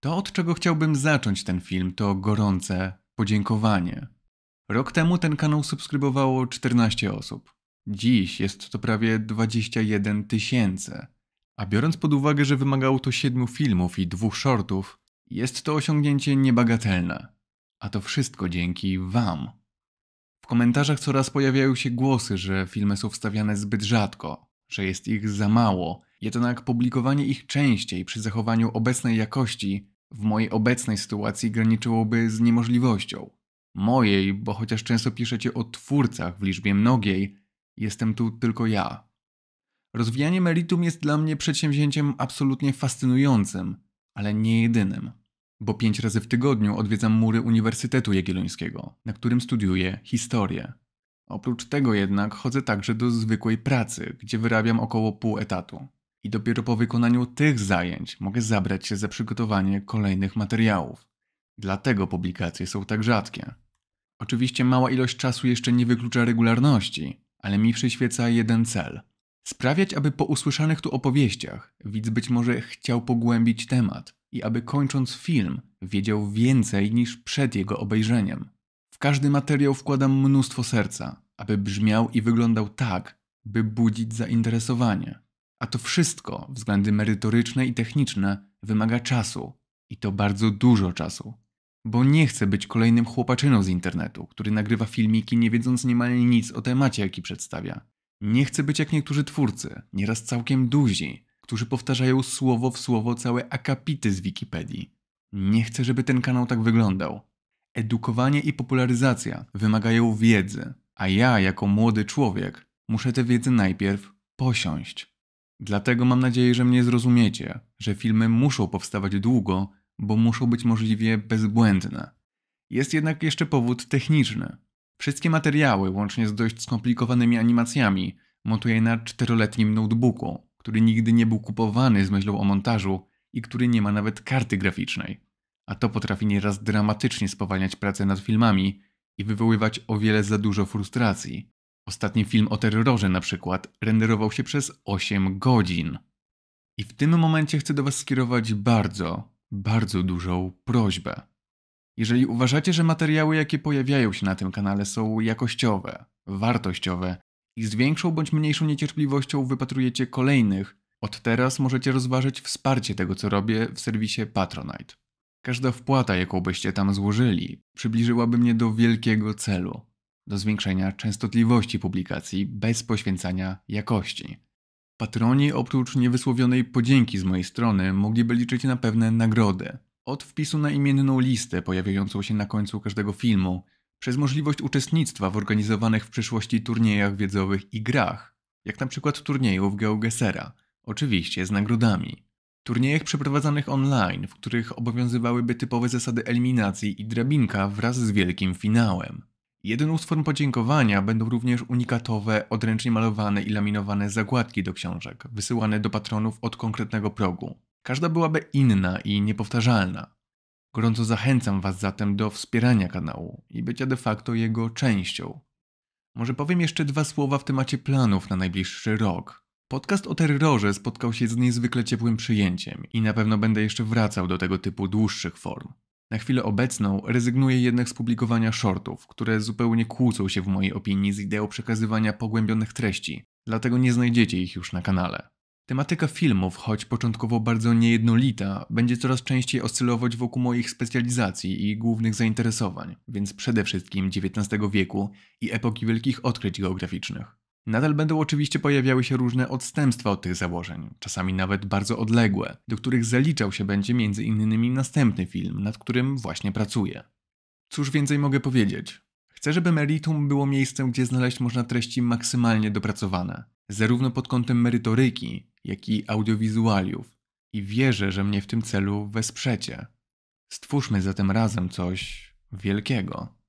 To, od czego chciałbym zacząć ten film, to gorące podziękowanie. Rok temu ten kanał subskrybowało 14 osób. Dziś jest to prawie 21 tysięcy. A biorąc pod uwagę, że wymagało to 7 filmów i dwóch shortów, jest to osiągnięcie niebagatelne. A to wszystko dzięki Wam. W komentarzach coraz pojawiają się głosy, że filmy są wstawiane zbyt rzadko, że jest ich za mało, jednak publikowanie ich częściej przy zachowaniu obecnej jakości w mojej obecnej sytuacji graniczyłoby z niemożliwością. Mojej, bo chociaż często piszecie o twórcach w liczbie mnogiej, jestem tu tylko ja. Rozwijanie meritum jest dla mnie przedsięwzięciem absolutnie fascynującym, ale nie jedynym, bo pięć razy w tygodniu odwiedzam mury Uniwersytetu Jagiellońskiego, na którym studiuję historię. Oprócz tego jednak chodzę także do zwykłej pracy, gdzie wyrabiam około pół etatu. I dopiero po wykonaniu tych zajęć mogę zabrać się za przygotowanie kolejnych materiałów. Dlatego publikacje są tak rzadkie. Oczywiście mała ilość czasu jeszcze nie wyklucza regularności, ale mi przyświeca jeden cel. Sprawiać, aby po usłyszanych tu opowieściach widz być może chciał pogłębić temat i aby kończąc film wiedział więcej niż przed jego obejrzeniem każdy materiał wkładam mnóstwo serca, aby brzmiał i wyglądał tak, by budzić zainteresowanie. A to wszystko, względy merytoryczne i techniczne, wymaga czasu. I to bardzo dużo czasu. Bo nie chcę być kolejnym chłopaczyną z internetu, który nagrywa filmiki nie wiedząc niemal nic o temacie, jaki przedstawia. Nie chcę być jak niektórzy twórcy, nieraz całkiem duzi, którzy powtarzają słowo w słowo całe akapity z Wikipedii. Nie chcę, żeby ten kanał tak wyglądał. Edukowanie i popularyzacja wymagają wiedzy, a ja, jako młody człowiek, muszę tę wiedzę najpierw posiąść. Dlatego mam nadzieję, że mnie zrozumiecie, że filmy muszą powstawać długo, bo muszą być możliwie bezbłędne. Jest jednak jeszcze powód techniczny. Wszystkie materiały, łącznie z dość skomplikowanymi animacjami, montuję na czteroletnim notebooku, który nigdy nie był kupowany z myślą o montażu i który nie ma nawet karty graficznej a to potrafi nieraz dramatycznie spowalniać pracę nad filmami i wywoływać o wiele za dużo frustracji. Ostatni film o terrorze na przykład renderował się przez 8 godzin. I w tym momencie chcę do Was skierować bardzo, bardzo dużą prośbę. Jeżeli uważacie, że materiały, jakie pojawiają się na tym kanale są jakościowe, wartościowe i z większą bądź mniejszą niecierpliwością wypatrujecie kolejnych, od teraz możecie rozważyć wsparcie tego, co robię w serwisie Patronite. Każda wpłata, jaką byście tam złożyli, przybliżyłaby mnie do wielkiego celu do zwiększenia częstotliwości publikacji bez poświęcania jakości. Patroni, oprócz niewysłowionej podzięki z mojej strony, mogliby liczyć na pewne nagrody. Od wpisu na imienną listę pojawiającą się na końcu każdego filmu, przez możliwość uczestnictwa w organizowanych w przyszłości turniejach wiedzowych i grach, jak na przykład turniejów Geogesera, oczywiście z nagrodami turniejach przeprowadzanych online, w których obowiązywałyby typowe zasady eliminacji i drabinka wraz z wielkim finałem. Jedną z form podziękowania będą również unikatowe, odręcznie malowane i laminowane zagładki do książek, wysyłane do patronów od konkretnego progu. Każda byłaby inna i niepowtarzalna. Gorąco zachęcam Was zatem do wspierania kanału i bycia de facto jego częścią. Może powiem jeszcze dwa słowa w temacie planów na najbliższy rok. Podcast o terrorze spotkał się z niezwykle ciepłym przyjęciem i na pewno będę jeszcze wracał do tego typu dłuższych form. Na chwilę obecną rezygnuję jednak z publikowania shortów, które zupełnie kłócą się w mojej opinii z ideą przekazywania pogłębionych treści, dlatego nie znajdziecie ich już na kanale. Tematyka filmów, choć początkowo bardzo niejednolita, będzie coraz częściej oscylować wokół moich specjalizacji i głównych zainteresowań, więc przede wszystkim XIX wieku i epoki wielkich odkryć geograficznych. Nadal będą oczywiście pojawiały się różne odstępstwa od tych założeń, czasami nawet bardzo odległe, do których zaliczał się będzie między innymi następny film, nad którym właśnie pracuję. Cóż więcej mogę powiedzieć? Chcę, żeby meritum było miejscem, gdzie znaleźć można treści maksymalnie dopracowane, zarówno pod kątem merytoryki, jak i audiowizualiów, i wierzę, że mnie w tym celu wesprzecie. Stwórzmy zatem razem coś wielkiego.